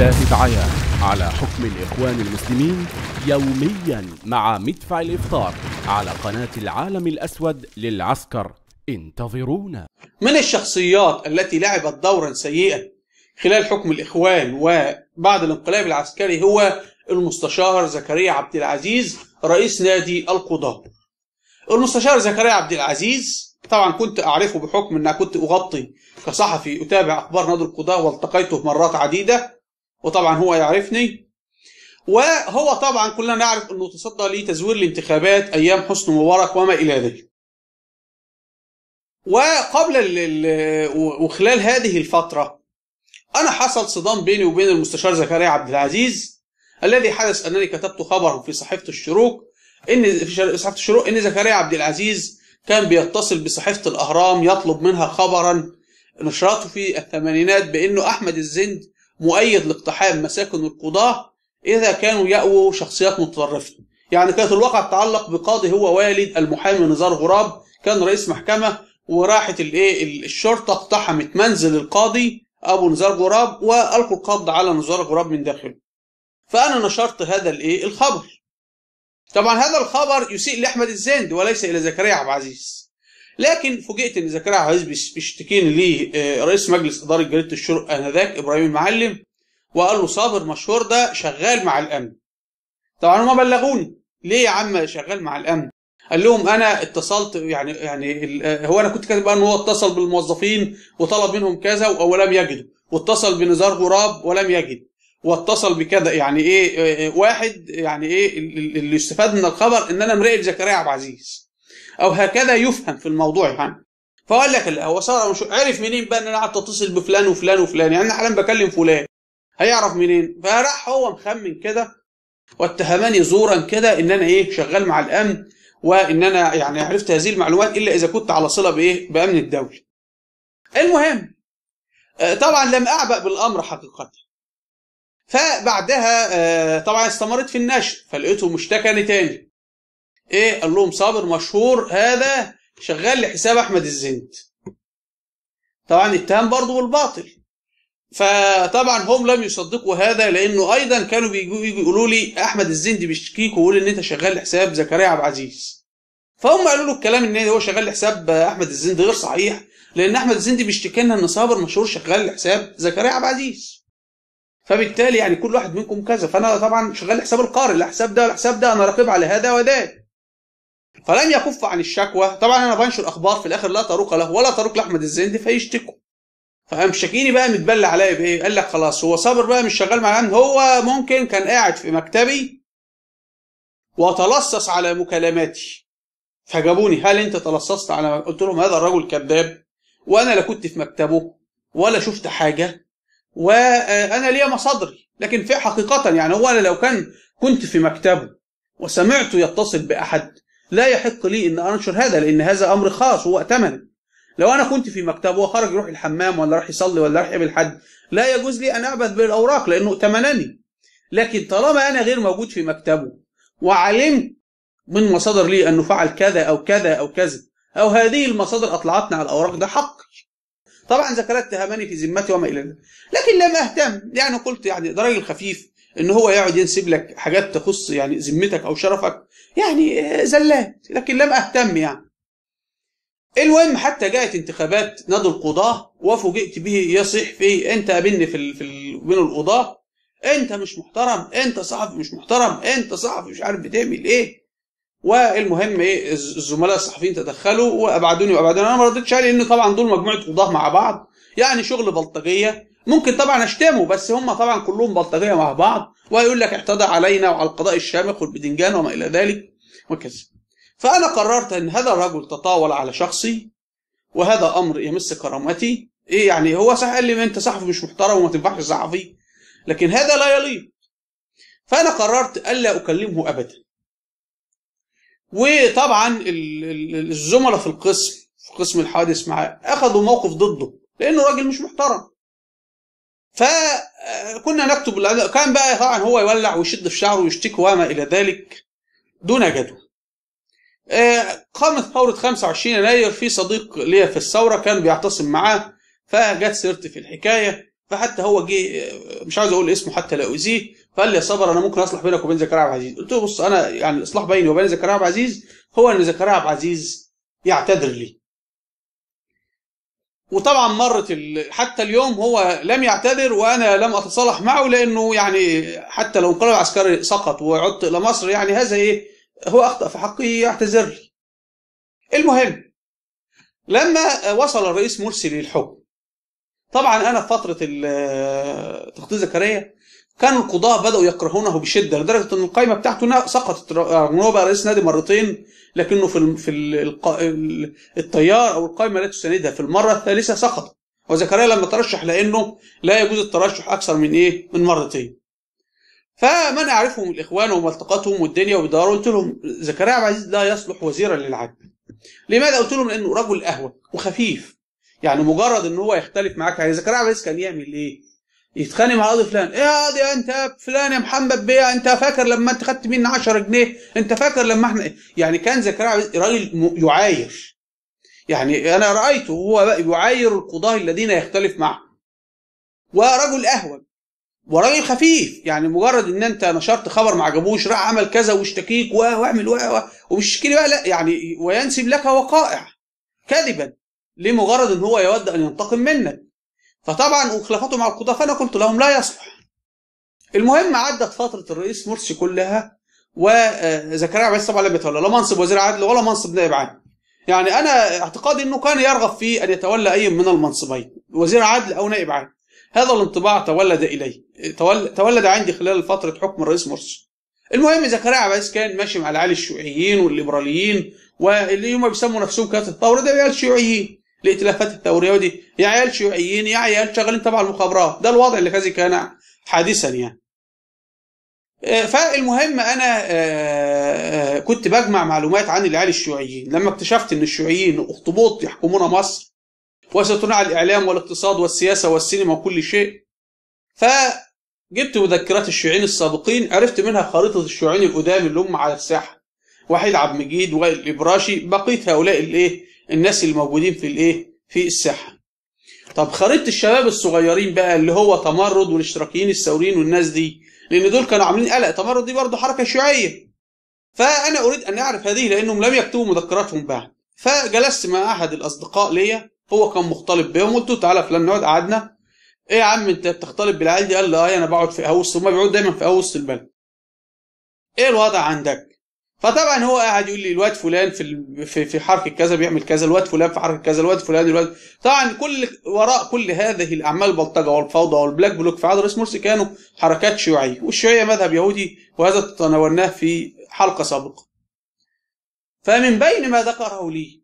شاهد عيان على حكم الإخوان المسلمين يوميا مع مدفع الإفطار على قناة العالم الأسود للعسكر انتظرونا من الشخصيات التي لعبت دورا سيئا خلال حكم الإخوان وبعد الانقلاب العسكري هو المستشار زكريا عبد العزيز رئيس نادي القضاة المستشار زكريا عبد العزيز طبعا كنت أعرفه بحكم اني كنت أغطي كصحفي أتابع أخبار نادي القضاة والتقيته مرات عديدة وطبعا هو يعرفني وهو طبعا كلنا نعرف انه تصدى لتزوير الانتخابات ايام حسن مبارك وما الى ذلك وقبل وخلال هذه الفتره انا حصل صدام بيني وبين المستشار زكريا عبد العزيز الذي حدث انني كتبت خبرا في صحيفه الشروق ان في صحيفه الشروق ان زكريا عبد العزيز كان بيتصل بصحيفه الاهرام يطلب منها خبرا نشرته في الثمانينات بانه احمد الزند مؤيد لاقتحام مساكن القضاة إذا كانوا يأووا شخصيات متطرفة يعني كانت الواقع تتعلق بقاضي هو والد المحامي نزار غراب كان رئيس محكمة وراحت الايه الشرطة اقتحمت منزل القاضي أبو نزار غراب وألقوا القبض على نزار غراب من داخله فأنا نشرت هذا الايه الخبر طبعا هذا الخبر يسيء لأحمد الزند وليس إلى زكريا عبد العزيز لكن فوجئت ان زكريا عزيز بيشتكيني لي آه، رئيس مجلس اداره جريده الشرق انذاك ابراهيم المعلم وقال له صابر مشهور ده شغال مع الامن طبعا هم بلغوني ليه يا عم شغال مع الامن قال لهم انا اتصلت يعني يعني آه، هو انا كنت كاتب ان هو اتصل بالموظفين وطلب منهم كذا ولم يجدوا واتصل بنزار غراب ولم يجد واتصل بكذا يعني ايه آه، واحد يعني ايه اللي استفاد من الخبر ان انا مراقب زكريا عبد العزيز او هكذا يفهم في الموضوع يعني فقال لك لا هو صار مش عرف منين بقى ان انا قعدت اتصل بفلان وفلان وفلان يعني انا حاليا بكلم فلان هيعرف منين فراح هو مخمن كده واتهمني زورا كده ان انا ايه شغال مع الامن وان انا يعني عرفت هذه المعلومات الا اذا كنت على صله بايه بامن الدوله المهم آه، طبعا لم اعبأ بالامر حقيقه فبعدها آه، طبعا استمرت في النشر فلقيته مشتكى تاني ايه قال لهم صابر مشهور هذا شغال لحساب احمد الزند طبعا اتهم برضه بالباطل فطبعا هم لم يصدقوا هذا لانه ايضا كانوا بيجوا يقولوا لي احمد الزندي بيشتكيك ويقول ان انت شغال لحساب زكريا عبد العزيز فهم قالوا له الكلام ان هو شغال لحساب احمد الزندي غير صحيح لان احمد الزندي بيشتكي لنا ان صابر مشهور شغال لحساب زكريا عبد العزيز فبالتالي يعني كل واحد منكم كذا فانا طبعا شغال لحساب القارئ الحساب ده الحساب ده انا راقب على هذا وذاك فلم يكف عن الشكوى طبعا انا بنشر اخبار في الاخر لا طروق له ولا طروق لاحمد الزندي فيشتكوا فقام شاكيني بقى متبلى عليا بايه قال لك خلاص هو صابر بقى مش شغال مع هو ممكن كان قاعد في مكتبي وتلصص على مكالماتي فجابوني هل انت تلصصت على قلت لهم هذا الرجل كذاب وانا لا كنت في مكتبه ولا شفت حاجه وانا ليا مصادري لكن في حقيقه يعني هو انا لو كان كنت في مكتبه وسمعته يتصل باحد لا يحق لي ان انشر هذا لان هذا امر خاص هو ائتمنه لو انا كنت في مكتب وخرج يروح الحمام ولا راح يصلي ولا راح يقابل حد لا يجوز لي ان اعبث بالاوراق لانه ائتمنني لكن طالما انا غير موجود في مكتبه وعلمت من مصادر لي انه فعل كذا او كذا او كذا او هذه المصادر اطلعتنا على الاوراق ده حقي طبعا ذكرت تهمني في ذمتي وما الى ذلك لكن لم اهتم يعني قلت يعني ده راجل خفيف ان هو يقعد ينسب لك حاجات تخص يعني ذمتك او شرفك يعني آه، زلات لكن لم اهتم يعني المهم حتى جاءت انتخابات نادي القضاة وفوجئت به يصيح في انت قابلني في, في بين القضاة انت مش محترم انت صحفي مش محترم انت صحفي مش عارف بتعمل ايه والمهم ايه الزملاء الصحفيين تدخلوا وابعدوني وابعدوني انا ما رضيتش عليه لان طبعا دول مجموعه قضاه مع بعض يعني شغل بلطجيه ممكن طبعا اشتمه بس هم طبعا كلهم بلطجيه مع بعض ويقول لك اعتدى علينا وعلى القضاء الشامخ والبدنجان وما الى ذلك وكذا فانا قررت ان هذا الرجل تطاول على شخصي وهذا امر يمس كرامتي ايه يعني هو صح قال لي انت صحفي مش محترم وما تنفعش صحفي لكن هذا لا يليق فانا قررت الا اكلمه ابدا وطبعا الزملاء في القسم في قسم الحوادث معاه اخذوا موقف ضده لانه راجل مش محترم فكنا نكتب كان بقى طبعا هو يولع ويشد في شعره ويشتكي وما الى ذلك دون جدوى قامت ثورة 25 يناير في صديق ليا في الثورة كان بيعتصم معاه فجت سيرتي في الحكاية فحتى هو جه آه، مش عاوز اقول اسمه حتى لا اذيه فقال لي يا صبر انا ممكن اصلح بينك وبين زكريا عبد العزيز قلت له بص انا يعني الاصلاح بيني وبين زكريا عبد العزيز هو ان زكريا عبد العزيز يعتذر لي وطبعا مرت ال... حتى اليوم هو لم يعتذر وانا لم اتصالح معه لانه يعني حتى لو انقلاب عسكري سقط وعدت الى مصر يعني هذا ايه هو اخطا في حقي يعتذر لي. المهم لما وصل الرئيس مرسي للحكم طبعا انا في فتره تخطيط زكريا كان القضاة بدأوا يكرهونه بشدة لدرجة أن القائمة بتاعته سقطت رغم هو بقى رئيس نادي مرتين لكنه في في ال التيار أو القائمة التي تساندها في المرة الثالثة سقط وزكريا لما ترشح لأنه لا يجوز الترشح أكثر من إيه من مرتين فمن أعرفهم الإخوان وملتقاتهم والدنيا وبدارهم قلت لهم زكريا عبد العزيز لا يصلح وزيرا للعدل لماذا قلت لهم لأنه رجل أهوى وخفيف يعني مجرد ان هو يختلف معاك يعني زكريا عبد العزيز كان يعمل ايه؟ يتخانق مع قاضي فلان ايه يا قاضي انت يا فلان يا محمد بيه انت فاكر لما انت خدت مني 10 جنيه انت فاكر لما احنا يعني كان زكريا راجل يعاير يعني انا رايته هو يعاير القضاه الذين يختلف معهم ورجل اهون وراجل خفيف يعني مجرد ان انت نشرت خبر ما عجبوش راح عمل كذا واشتكيك واعمل و ومش كده بقى لا يعني وينسب لك وقائع كذبا لمجرد ان هو يود ان ينتقم منك فطبعا وخلافاته مع القضاة فأنا قلت لهم لا يصلح المهم عدت فترة الرئيس مرسي كلها وزكريا عباس طبعا لم يتولى لا منصب وزير عدل ولا منصب نائب عام يعني أنا اعتقادي أنه كان يرغب في أن يتولى أي من المنصبين وزير عدل أو نائب عام هذا الانطباع تولد إلي تولد عندي خلال فترة حكم الرئيس مرسي المهم زكريا عباس كان ماشي مع العيال الشيوعيين والليبراليين واللي هم بيسموا نفسهم كانت الثوره ده عيال شيوعيين الائتلافات الثوريه ودي يا عيال شيوعيين يا عيال شغالين تبع المخابرات ده الوضع الذي كان حادثا يعني آه، فالمهم انا آه، آه، كنت بجمع معلومات عن العيال الشيوعيين لما اكتشفت ان الشيوعيين اخطبوط يحكمون مصر وستنع الاعلام والاقتصاد والسياسه والسينما وكل شيء فجبت مذكرات الشيوعيين السابقين عرفت منها خريطه الشيوعيين القدام اللي هم على الساحه وحيد عبد المجيد وائل الابراشي بقيه هؤلاء الايه الناس اللي موجودين في الايه في الساحه طب خريطه الشباب الصغيرين بقى اللي هو تمرد والاشتراكيين الثوريين والناس دي لان دول كانوا عاملين قلق تمرد دي برضه حركه شيوعيه فانا اريد ان اعرف هذه لانهم لم يكتبوا مذكراتهم بعد فجلست مع احد الاصدقاء ليا هو كان مختلط بيهم قلت له تعالى فلان نقعد قعدنا ايه يا عم انت بتختلط بالعيال دي قال لي اه انا بقعد في اوس هم بيقعدوا دايما في اوس البلد ايه الوضع عندك فطبعا هو قاعد يقول لي الواد فلان في في في حركه كذا بيعمل كذا الواد فلان في حركه كذا الواد فلان الواد طبعا كل وراء كل هذه الاعمال البلطجه والفوضى والبلاك بلوك في عهد الرئيس مرسي كانوا حركات شيوعيه والشيوعيه مذهب يهودي وهذا تناولناه في حلقه سابقه فمن بين ما ذكره لي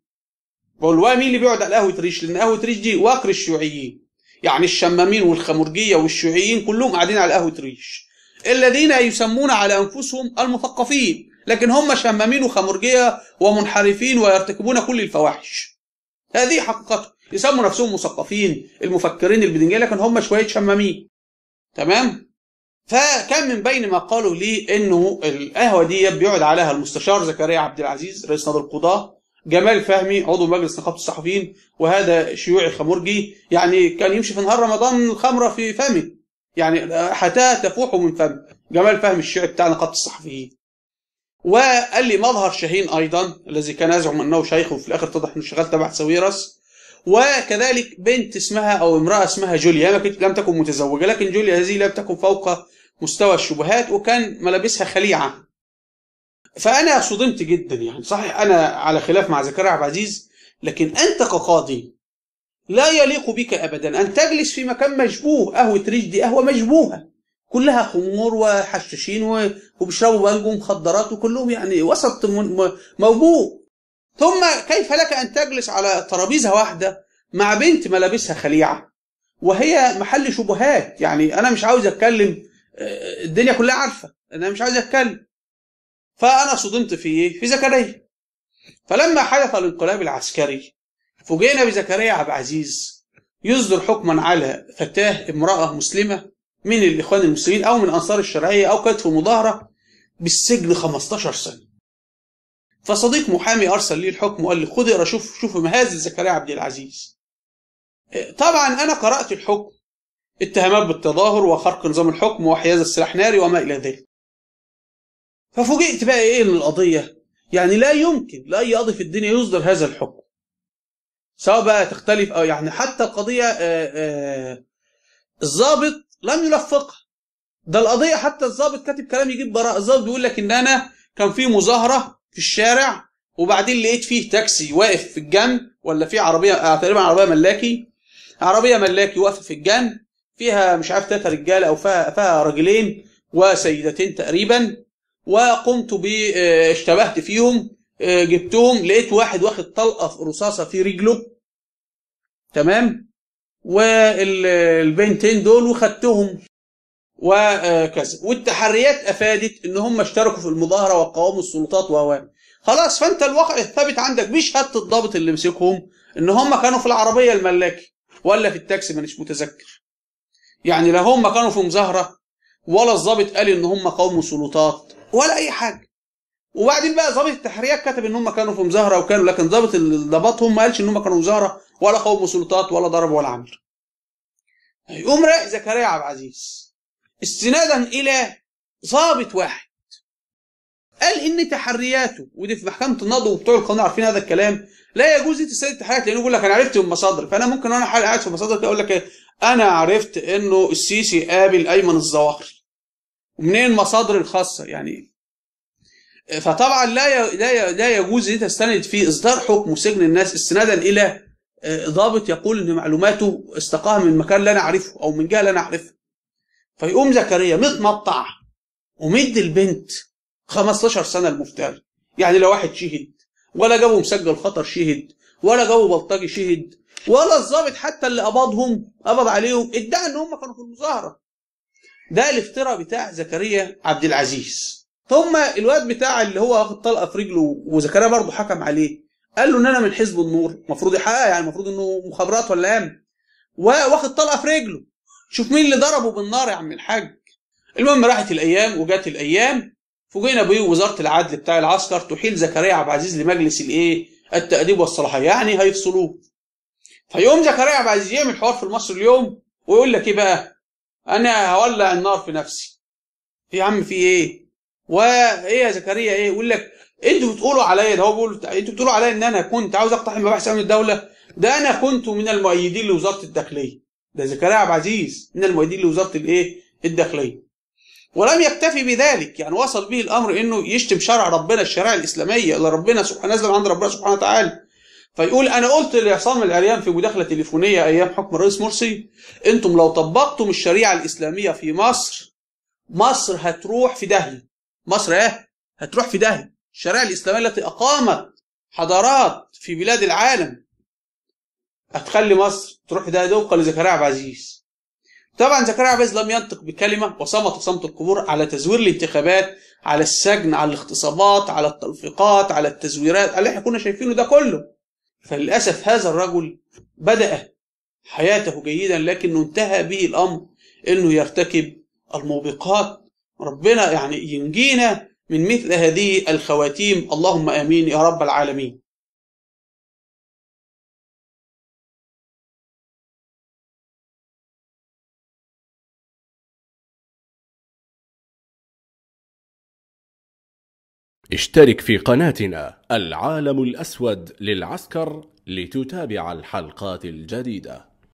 بقول مين اللي بيقعد على قهوه ريش لان قهوه ريش دي وكر الشيوعيين يعني الشمامين والخمرجيه والشيوعيين كلهم قاعدين على قهوه ريش الذين يسمون على انفسهم المثقفين لكن هم شمامين وخمرجية ومنحرفين ويرتكبون كل الفواحش هذه حقيقتهم يسموا نفسهم مثقفين المفكرين البدنجيه لكن هم شويه شمامين تمام فكان من بين ما قالوا لي انه القهوه دي بيقعد عليها المستشار زكريا عبد العزيز رئيس نادي القضاه جمال فهمي عضو مجلس نقابه الصحفيين وهذا شيوعي خمرجي يعني كان يمشي في نهار رمضان الخمره في فمه يعني حتى تفوح من فمه جمال فهمي الشيعي بتاع نقابه الصحفيين وقال لي مظهر شاهين ايضا الذي كان يزعم انه شيخ وفي الاخر اتضح انه شغال تبع ساويرس وكذلك بنت اسمها او امراه اسمها جوليا لم تكن متزوجه لكن جوليا هذه لم تكن فوق مستوى الشبهات وكان ملابسها خليعه فانا صدمت جدا يعني صحيح انا على خلاف مع زكريا عبد العزيز لكن انت كقاضي لا يليق بك ابدا ان تجلس في مكان مشبوه قهوه رشدي قهوه مشبوهه كلها خمور وحشاشين وبيشربوا بقى مخدرات وكلهم يعني وسط موجوع ثم كيف لك ان تجلس على ترابيزه واحده مع بنت ملابسها خليعه وهي محل شبهات يعني انا مش عاوز اتكلم آه، الدنيا كلها عارفه انا مش عاوز اتكلم فانا صدمت في ايه في زكريا فلما حدث الانقلاب العسكري فوجئنا بزكريا عبد العزيز يصدر حكما على فتاه امراه مسلمه من الاخوان المسلمين او من انصار الشرعيه او كانت في مظاهره بالسجن 15 سنه فصديق محامي ارسل لي الحكم وقال لي خد اقرا شوف شوف مهاز زكريا عبد العزيز طبعا انا قرات الحكم اتهامات بالتظاهر وخرق نظام الحكم وحيازه سلاح ناري وما الى ذلك ففوجئت بقى ايه من القضيه يعني لا يمكن لاي قاضي في الدنيا يصدر هذا الحكم سواء بقى تختلف او يعني حتى القضيه آه، آه، الضابط لم يلفقها ده القضية حتى الظابط كاتب كلام يجيب براءة الظابط بيقول لك إن أنا كان في مظاهرة في الشارع وبعدين لقيت فيه تاكسي واقف في الجنب ولا في عربية آه، تقريبا عربية ملاكي عربية ملاكي واقفة في الجنب فيها مش عارف ثلاثة رجالة أو فيها فيها راجلين وسيدتين تقريبا وقمت ب آه، اشتبهت فيهم آه، جبتهم لقيت واحد واخد طلقة في رصاصة في رجله تمام والبنتين دول وخدتهم وكذا والتحريات افادت ان هم اشتركوا في المظاهره وقاوموا السلطات و خلاص فانت الواقع الثابت عندك مش هات الضابط اللي مسكهم ان هم كانوا في العربيه الملاكي ولا في التاكسي مانيش متذكر يعني لا هم كانوا في مظاهره ولا الضابط قال ان هم قاوموا سلطات ولا اي حاجه وبعدين بقى ضابط التحريات كتب ان هم كانوا في مظاهره وكانوا لكن ضابط اللي ضبطهم ما قالش ان هم كانوا مظاهره ولا قوم سلطات ولا ضرب ولا عمل هيقوم رأي زكريا عبد العزيز استنادا إلى ضابط واحد قال إن تحرياته ودي في محكمة النضو وبتوع القانون عارفين هذا الكلام لا يجوز تستند التحريات لأنه يقول لك أنا عرفت من مصادر فأنا ممكن وأنا قاعد في مصادر أقول لك أنا عرفت إنه السيسي قابل أيمن الظواهري ومنين مصادر الخاصة يعني فطبعا لا لا لا يجوز ان تستند في اصدار حكم وسجن الناس استنادا الى آه، ضابط يقول ان معلوماته استقاها من مكان لا نعرفه او من جهه لا نعرفها فيقوم زكريا متمطع ومد البنت 15 سنه المفتري يعني لا واحد شهد ولا جابوا مسجل خطر شهد ولا جابوا بلطجي شهد ولا الضابط حتى اللي قبضهم قبض عليهم ادعى ان هم كانوا في المظاهره ده الافتراء بتاع زكريا عبد العزيز ثم الواد بتاع اللي هو واخد طلقه في رجله وزكريا برضه حكم عليه قال له ان انا من حزب النور المفروض يحقق يعني المفروض انه مخابرات ولا امن إيه؟ واخد طلقه في رجله شوف مين اللي ضربه بالنار يا عم الحاج المهم راحت الايام وجات الايام فوجئنا بوزاره العدل بتاع العسكر تحيل زكريا عبد العزيز لمجلس الايه التاديب والصلاحيه يعني هيفصلوه فيقوم زكريا عبد العزيز يعمل حوار في مصر اليوم ويقول لك ايه بقى انا هولع النار في نفسي يا عم في ايه وايه يا زكريا ايه يقول لك انتوا بتقولوا عليا ده هو بيقول انتوا بتقولوا عليا ان انا كنت عاوز اقتحم مباحث امن الدوله ده انا كنت من المؤيدين لوزاره الداخليه ده زكريا عبد العزيز من المؤيدين لوزاره الايه الداخليه ولم يكتفي بذلك يعني وصل به الامر انه يشتم شرع ربنا الشريعه الاسلاميه اللي ربنا سبحانه نزل عند ربنا سبحانه وتعالى فيقول انا قلت لعصام العريان في مداخله تليفونيه ايام حكم الرئيس مرسي انتم لو طبقتم الشريعه الاسلاميه في مصر مصر هتروح في داهيه مصر ايه هتروح في داهيه الشريعة الإسلامية التي أقامت حضارات في بلاد العالم هتخلي مصر تروح ده دوقة لزكريا عبد العزيز طبعا زكريا عبد العزيز لم ينطق بكلمة وصمت صمت القبور على تزوير الانتخابات على السجن على الاغتصابات على التلفيقات على التزويرات اللي احنا كنا شايفينه ده كله فللأسف هذا الرجل بدأ حياته جيدا لكنه انتهى به الأمر انه يرتكب الموبقات ربنا يعني ينجينا من مثل هذه الخواتيم اللهم امين يا رب العالمين اشترك في قناتنا العالم الأسود للعسكر لتتابع الحلقات الجديدة